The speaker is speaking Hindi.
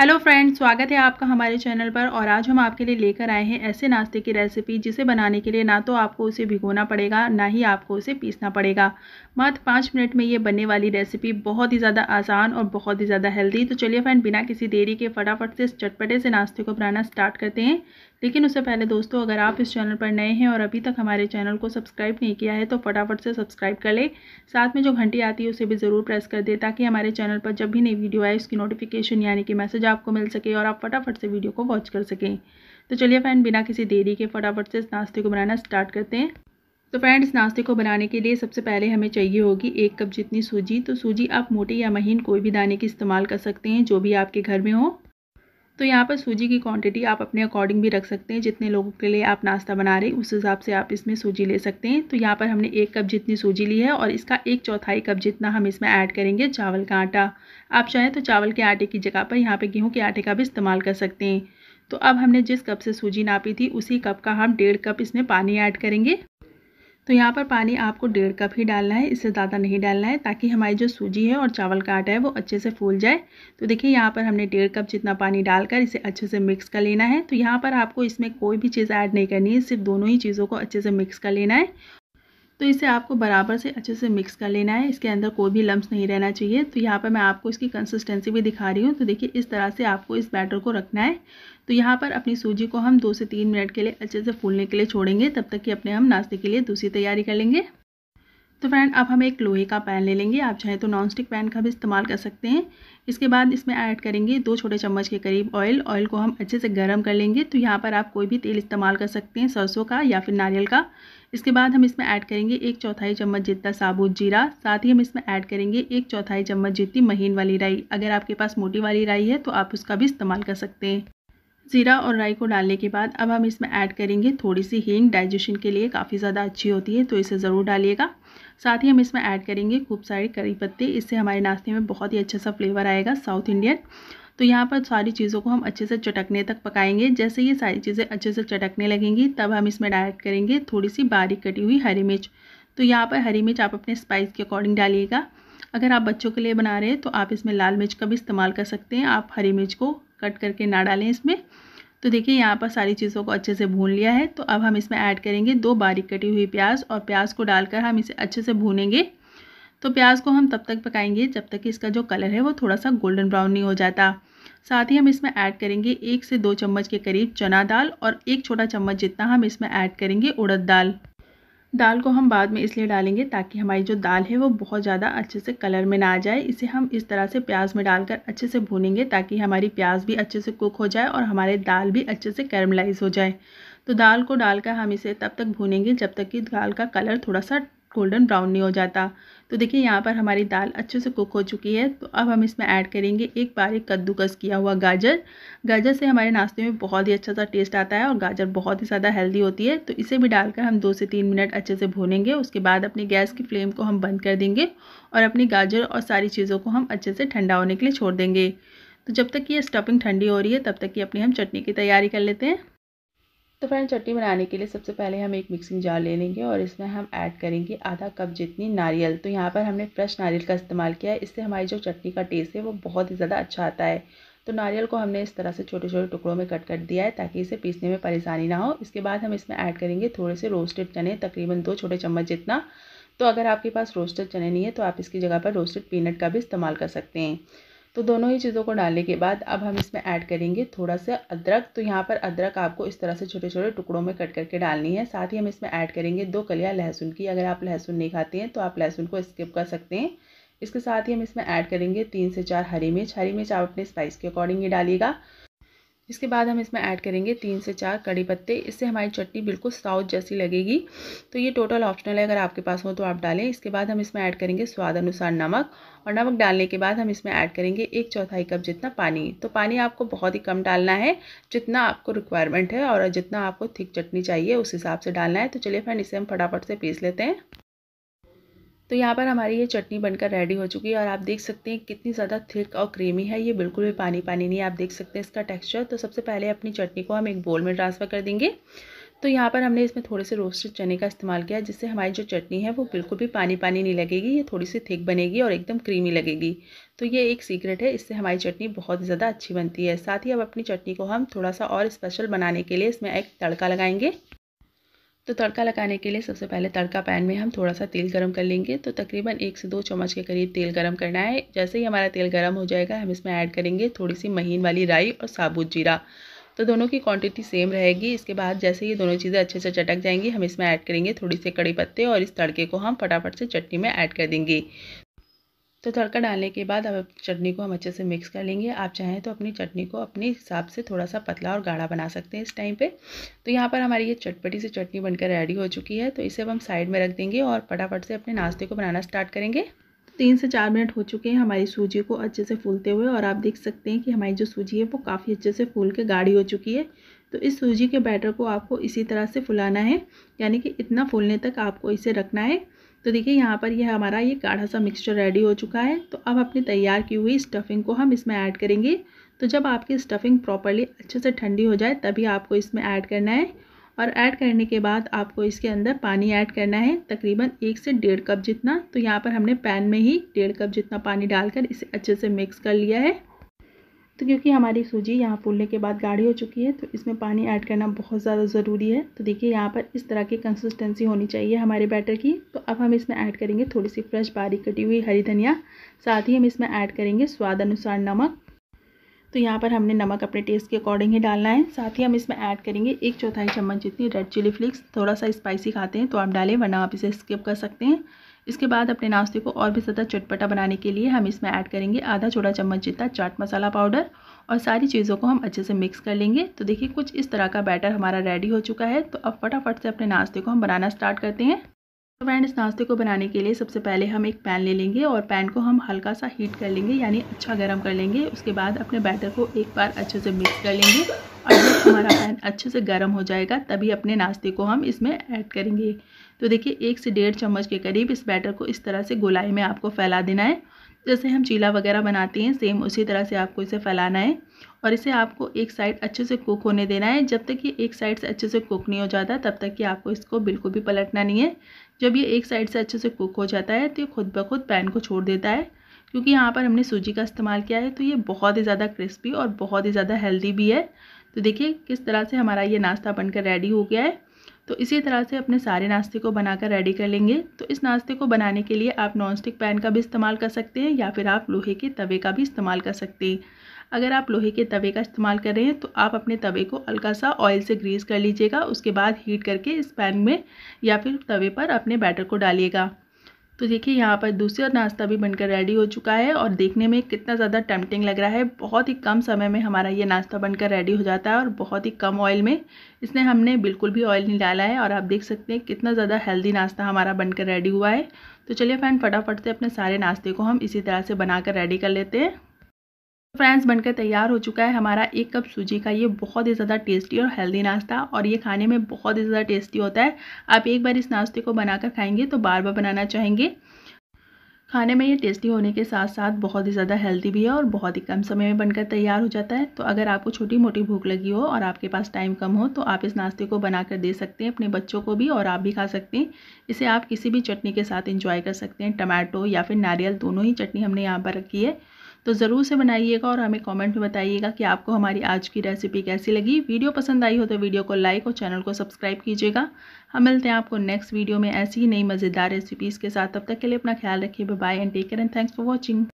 हेलो फ्रेंड्स स्वागत है आपका हमारे चैनल पर और आज हम आपके लिए लेकर आए हैं ऐसे नाश्ते की रेसिपी जिसे बनाने के लिए ना तो आपको उसे भिगोना पड़ेगा ना ही आपको उसे पीसना पड़ेगा मात्र पाँच मिनट में ये बनने वाली रेसिपी बहुत ही ज़्यादा आसान और बहुत ही ज़्यादा हेल्दी तो चलिए फ्रेंड बिना किसी देरी के फटाफट से चटपटे से नाश्ते को बनाना स्टार्ट करते हैं लेकिन उससे पहले दोस्तों अगर आप इस चैनल पर नए हैं और अभी तक हमारे चैनल को सब्सक्राइब नहीं किया है तो फटाफट से सब्सक्राइब कर ले साथ में जो घंटी आती है उसे भी ज़रूर प्रेस कर दे ताकि हमारे चैनल पर जब भी नई वीडियो आए उसकी नोटिफिकेशन यानी कि मैसेज आपको मिल सके और आप फटाफट से वीडियो को वॉच कर सकें तो चलिए फ्रेंड बिना किसी देरी के फटाफट से इस नाश्ते को बनाना स्टार्ट करते हैं तो फ्रेंड इस नाश्ते को बनाने के लिए सबसे पहले हमें चाहिए होगी एक कप जितनी सूजी तो सूजी आप मोटी या महीन कोई भी दाने की इस्तेमाल कर सकते हैं जो भी आपके घर में हो तो यहाँ पर सूजी की क्वांटिटी आप अपने अकॉर्डिंग भी रख सकते हैं जितने लोगों के लिए आप नाश्ता बना रहे हैं उस हिसाब से आप इसमें सूजी ले सकते हैं तो यहाँ पर हमने एक कप जितनी सूजी ली है और इसका एक चौथाई कप जितना हम इसमें ऐड करेंगे चावल का आटा आप चाहें तो चावल के आटे की जगह पर यहाँ पर गेहूँ के आटे का भी इस्तेमाल कर सकते हैं तो अब हमने जिस कप से सूजी नापी थी उसी कप का हम डेढ़ कप इसमें पानी ऐड करेंगे तो यहाँ पर पानी आपको डेढ़ कप ही डालना है इससे ज़्यादा नहीं डालना है ताकि हमारी जो सूजी है और चावल का आटा है वो अच्छे से फूल जाए तो देखिए यहाँ पर हमने डेढ़ कप जितना पानी डालकर इसे अच्छे से मिक्स कर लेना है तो यहाँ पर आपको इसमें कोई भी चीज़ ऐड नहीं करनी है सिर्फ दोनों ही चीज़ों को अच्छे से मिक्स कर लेना है तो इसे आपको बराबर से अच्छे से मिक्स कर लेना है इसके अंदर कोई भी लम्ब नहीं रहना चाहिए तो यहाँ पर मैं आपको इसकी कंसिस्टेंसी भी दिखा रही हूँ तो देखिए इस तरह से आपको इस बैटर को रखना है तो यहाँ पर अपनी सूजी को हम दो से तीन मिनट के लिए अच्छे से फूलने के लिए छोड़ेंगे तब तक कि अपने हम नाश्ते के लिए दूसरी तैयारी कर लेंगे तो फ्रेंड अब हम एक लोहे का पैन ले लेंगे आप चाहें तो नॉन स्टिक पैन का भी इस्तेमाल कर सकते हैं इसके बाद इसमें ऐड करेंगे दो छोटे चम्मच के करीब ऑयल ऑयल को हम अच्छे से गर्म कर लेंगे तो यहाँ पर आप कोई भी तेल इस्तेमाल कर सकते हैं सरसों का या फिर नारियल का इसके बाद हम इसमें ऐड करेंगे एक चौथाई चम्मच जितना साबुत जीरा साथ ही हम इसमें ऐड करेंगे एक चौथाई चम्मच जितनी महीन वाली राई अगर आपके पास मोटी वाली राई है तो आप उसका भी इस्तेमाल कर सकते हैं ज़ीरा और राई को डालने के बाद अब हम इसमें ऐड करेंगे थोड़ी सी हींग डाइजेशन के लिए काफ़ी ज़्यादा अच्छी होती है तो इसे ज़रूर डालिएगा साथ ही हम इसमें ऐड करेंगे खूब सारे करी पत्ते इससे हमारे नाश्ते में बहुत ही अच्छा सा फ्लेवर आएगा साउथ इंडियन तो यहाँ पर सारी चीज़ों को हम अच्छे से चटकने तक पकाएंगे जैसे ये सारी चीज़ें अच्छे से चटकने लगेंगी तब हम इसमें डायरेक्ट करेंगे थोड़ी सी बारीक कटी हुई हरी मिर्च तो यहाँ पर हरी मिर्च आप अपने स्पाइस के अकॉर्डिंग डालिएगा अगर आप बच्चों के लिए बना रहे हैं तो आप इसमें लाल मिर्च का भी इस्तेमाल कर सकते हैं आप हरी मिर्च को कट करके ना डालें इसमें तो देखिए यहाँ पर सारी चीज़ों को अच्छे से भून लिया है तो अब हम इसमें ऐड करेंगे दो बारीक कटी हुई प्याज और प्याज को डालकर हम इसे अच्छे से भूनेंगे तो प्याज को हम तब तक पकाएंगे जब तक कि इसका जो कलर है वो थोड़ा सा गोल्डन ब्राउन नहीं हो जाता साथ ही हम इसमें ऐड करेंगे एक से दो चम्मच के करीब चना दाल और एक छोटा चम्मच जितना हम इसमें ऐड करेंगे उड़द दाल दाल को हम बाद में इसलिए डालेंगे ताकि हमारी जो दाल है वो बहुत ज़्यादा अच्छे से कलर में ना आ जाए इसे हम इस तरह से प्याज में डालकर अच्छे से भूनेंगे ताकि हमारी प्याज भी अच्छे से कुक हो जाए और हमारे दाल भी अच्छे से कैरमलाइज हो जाए तो दाल को डालकर हम इसे तब तक भूनेंगे जब तक कि दाल का कलर थोड़ा सा गोल्डन ब्राउन नहीं हो जाता तो देखिए यहाँ पर हमारी दाल अच्छे से कुक हो चुकी है तो अब हम इसमें ऐड करेंगे एक बारीक कद्दूकस किया हुआ गाजर गाजर से हमारे नाश्ते में बहुत ही अच्छा सा टेस्ट आता है और गाजर बहुत ही ज़्यादा हेल्दी होती है तो इसे भी डालकर हम दो से तीन मिनट अच्छे से भूनेंगे उसके बाद अपनी गैस की फ्लेम को हम बंद कर देंगे और अपनी गाजर और सारी चीज़ों को हम अच्छे से ठंडा होने के लिए छोड़ देंगे तो जब तक ये स्टफिंग ठंडी हो रही है तब तक ये अपनी हम चटनी की तैयारी कर लेते हैं तो फ्रेंड चटनी बनाने के लिए सबसे पहले हम एक मिक्सिंग जार ले लेंगे और इसमें हम ऐड करेंगे आधा कप जितनी नारियल तो यहाँ पर हमने फ्रेश नारियल का इस्तेमाल किया है इससे हमारी जो चटनी का टेस्ट है वो बहुत ही ज़्यादा अच्छा आता है तो नारियल को हमने इस तरह से छोटे छोटे टुकड़ों में कट कर दिया है ताकि इसे पीसने में परेशानी ना हो इसके बाद हम इसमें ऐड करेंगे थोड़े से रोस्टेड चने तकरीबन दो छोटे चम्मच जितना तो अगर आपके पास रोस्टेड चने नहीं है तो आप इसकी जगह पर रोस्टेड पीनट का भी इस्तेमाल कर सकते हैं तो दोनों ही चीज़ों को डालने के बाद अब हम इसमें ऐड करेंगे थोड़ा सा अदरक तो यहाँ पर अदरक आपको इस तरह से छोटे छोटे टुकड़ों में कट करके डालनी है साथ ही हम इसमें ऐड करेंगे दो कलिया लहसुन की अगर आप लहसुन नहीं खाते हैं तो आप लहसुन को स्किप कर सकते हैं इसके साथ ही हम इसमें ऐड करेंगे तीन से चार हरी मिर्च हरी मिर्च आप अपने स्पाइस के अकॉर्डिंग ही डालिएगा इसके बाद हम इसमें ऐड करेंगे तीन से चार कड़ी पत्ते इससे हमारी चटनी बिल्कुल साउथ जैसी लगेगी तो ये टोटल ऑप्शनल है अगर आपके पास हो तो आप डालें इसके बाद हम इसमें ऐड करेंगे स्वाद अनुसार नमक और नमक डालने के बाद हम इसमें ऐड करेंगे एक चौथाई कप जितना पानी तो पानी आपको बहुत ही कम डालना है जितना आपको रिक्वायरमेंट है और जितना आपको थिक चटनी चाहिए उस हिसाब से डालना है तो चलिए फ्रेंड इसे हम फटाफट से पीस लेते हैं तो यहाँ पर हमारी ये चटनी बनकर रेडी हो चुकी है और आप देख सकते हैं कितनी ज़्यादा थिक और क्रीमी है ये बिल्कुल भी पानी पानी नहीं है आप देख सकते हैं इसका टेक्सचर तो सबसे पहले अपनी चटनी को हम एक बोल में ट्रांसफ़र कर देंगे तो यहाँ पर हमने इसमें थोड़े से रोस्टेड चने का इस्तेमाल किया जिससे हमारी जो चटनी है वो बिल्कुल भी पानी पानी नहीं लगेगी ये थोड़ी सी थिक बनेगी और एकदम क्रीमी लगेगी तो ये एक सीक्रेट है इससे हमारी चटनी बहुत ज़्यादा अच्छी बनती है साथ ही अब अपनी चटनी को हम थोड़ा सा और स्पेशल बनाने के लिए इसमें एक तड़का लगाएंगे तो तड़का लगाने के लिए सबसे पहले तड़का पैन में हम थोड़ा सा तेल गरम कर लेंगे तो तकरीबन एक से दो चम्मच के करीब तेल गरम करना है जैसे ही हमारा तेल गरम हो जाएगा हम इसमें ऐड करेंगे थोड़ी सी महीन वाली राई और साबुत जीरा तो दोनों की क्वांटिटी सेम रहेगी इसके बाद जैसे ये दोनों चीज़ें अच्छे से चटक जाएंगी हम इसमें ऐड करेंगे थोड़ी से कड़ी पत्ते और इस तड़के को हम फटाफट से चटनी में ऐड कर देंगे तो तड़का डालने के बाद अब चटनी को हम अच्छे से मिक्स कर लेंगे आप चाहें तो अपनी चटनी को अपने हिसाब से थोड़ा सा पतला और गाढ़ा बना सकते हैं इस टाइम पे तो यहाँ पर हमारी ये चटपटी से चटनी बनकर रेडी हो चुकी है तो इसे अब हम साइड में रख देंगे और फटाफट से अपने नाश्ते को बनाना स्टार्ट करेंगे तीन से चार मिनट हो चुके हैं हमारी सूजी को अच्छे से फूलते हुए और आप देख सकते हैं कि हमारी जो सूजी है वो काफ़ी अच्छे से फूल के गाढ़ी हो चुकी है तो इस सूजी के बैटर को आपको इसी तरह से फुलाना है यानी कि इतना फूलने तक आपको इसे रखना है तो देखिए यहाँ पर यह हमारा ये गाढ़ा सा मिक्सचर रेडी हो चुका है तो अब अपनी तैयार की हुई स्टफिंग को हम इसमें ऐड करेंगे तो जब आपकी स्टफिंग प्रॉपरली अच्छे से ठंडी हो जाए तभी आपको इसमें ऐड करना है और ऐड करने के बाद आपको इसके अंदर पानी ऐड करना है तकरीबन एक से डेढ़ कप जितना तो यहाँ पर हमने पैन में ही डेढ़ कप जितना पानी डालकर इसे अच्छे से मिक्स कर लिया है तो क्योंकि हमारी सूजी यहाँ फूलने के बाद गाढ़ी हो चुकी है तो इसमें पानी ऐड करना बहुत ज़्यादा ज़रूरी है तो देखिए यहाँ पर इस तरह की कंसिस्टेंसी होनी चाहिए हमारे बैटर की तो अब हम इसमें ऐड करेंगे थोड़ी सी फ्रेश बारीक कटी हुई हरी धनिया साथ ही हम इसमें ऐड करेंगे स्वाद अनुसार नमक तो यहाँ पर हमने नमक अपने टेस्ट के अकॉर्डिंग ही डालना है साथ ही हम इसमें ऐड करेंगे एक चौथाई चम्मच जितनी रेड चिली फ्लिक्स थोड़ा सा स्पाइसी खाते हैं तो आप डालें वरना आप इसे स्किप कर सकते हैं इसके बाद अपने नाश्ते को और भी ज़्यादा चटपटा बनाने के लिए हम इसमें ऐड करेंगे आधा छोटा चम्मच जितना चाट मसाला पाउडर और सारी चीज़ों को हम अच्छे से मिक्स कर लेंगे तो देखिए कुछ इस तरह का बैटर हमारा रेडी हो चुका है तो अब फटाफट से अपने नाश्ते को हम बनाना स्टार्ट करते हैं तो फ्रेंड इस नाश्ते को बनाने के लिए सबसे पहले हम एक पैन ले लेंगे और पैन को हम हल्का सा हीट कर लेंगे यानी अच्छा गर्म कर लेंगे उसके बाद अपने बैटर को एक बार अच्छे से मिक्स कर लेंगे और जब हमारा पैन अच्छे से गर्म हो जाएगा तभी अपने नाश्ते को हम इसमें ऐड करेंगे तो देखिए एक से डेढ़ चम्मच के करीब इस बैटर को इस तरह से गोलाई में आपको फैला देना है जैसे हम चीला वगैरह बनाते हैं सेम उसी तरह से आपको इसे फैलाना है और इसे आपको एक साइड अच्छे से कुक होने देना है जब तक ये एक साइड से अच्छे से कुक नहीं हो जाता तब तक कि आपको इसको बिल्कुल भी पलटना नहीं है जब ये एक साइड से अच्छे से कुक हो जाता है तो ये खुद ब खुद पैन को छोड़ देता है क्योंकि यहाँ पर हमने सूजी का इस्तेमाल किया है तो ये बहुत ही ज़्यादा क्रिस्पी और बहुत ही ज़्यादा हेल्दी भी है तो देखिए किस तरह से हमारा ये नाश्ता बनकर रेडी हो गया है तो इसी तरह से अपने सारे नाश्ते को बनाकर रेडी कर लेंगे तो इस नाश्ते को बनाने के लिए आप नॉन स्टिक पैन का भी इस्तेमाल कर सकते हैं या फिर आप लोहे के तवे का भी इस्तेमाल कर सकते हैं अगर आप लोहे के तवे का इस्तेमाल कर रहे हैं तो आप अपने तवे को हल्का सा ऑयल से ग्रीस कर लीजिएगा उसके बाद हीट करके इस पैन में या फिर तवे पर अपने बैटर को डालिएगा तो देखिए यहाँ पर दूसरा नाश्ता भी बनकर रेडी हो चुका है और देखने में कितना ज़्यादा टेम्पटिंग लग रहा है बहुत ही कम समय में हमारा ये नाश्ता बनकर रेडी हो जाता है और बहुत ही कम ऑयल में इसने हमने बिल्कुल भी ऑयल नहीं डाला है और आप देख सकते हैं कितना ज़्यादा हेल्दी नाश्ता हमारा बनकर रेडी हुआ है तो चलिए फ्रेंड फटाफट से अपने सारे नाश्ते को हम इसी तरह से बनाकर रेडी कर लेते हैं फ्रेंड्स बनकर तैयार हो चुका है हमारा एक कप सूजी का ये बहुत ही ज़्यादा टेस्टी और हेल्दी नाश्ता और ये खाने में बहुत ही ज़्यादा टेस्टी होता है आप एक बार इस नाश्ते को बनाकर खाएंगे तो बार बार बनाना चाहेंगे खाने में ये टेस्टी होने के साथ साथ बहुत ही ज़्यादा हेल्दी भी है और बहुत ही कम समय में बनकर तैयार हो जाता है तो अगर आपको छोटी मोटी भूख लगी हो और आपके पास टाइम कम हो तो आप इस नाश्ते को बनाकर दे सकते हैं अपने बच्चों को भी और आप भी खा सकते हैं इसे आप किसी भी चटनी के साथ इंजॉय कर सकते हैं टमाटो या फिर नारियल दोनों ही चटनी हमने यहाँ पर रखी है तो ज़रूर से बनाइएगा और हमें कमेंट में बताइएगा कि आपको हमारी आज की रेसिपी कैसी लगी वीडियो पसंद आई हो तो वीडियो को लाइक और चैनल को सब्सक्राइब कीजिएगा हम मिलते हैं आपको नेक्स्ट वीडियो में ऐसी ही नई मज़ेदार रेसिपीज़ के साथ तब तक के लिए अपना ख्याल रखिए bye and take care and thanks for watching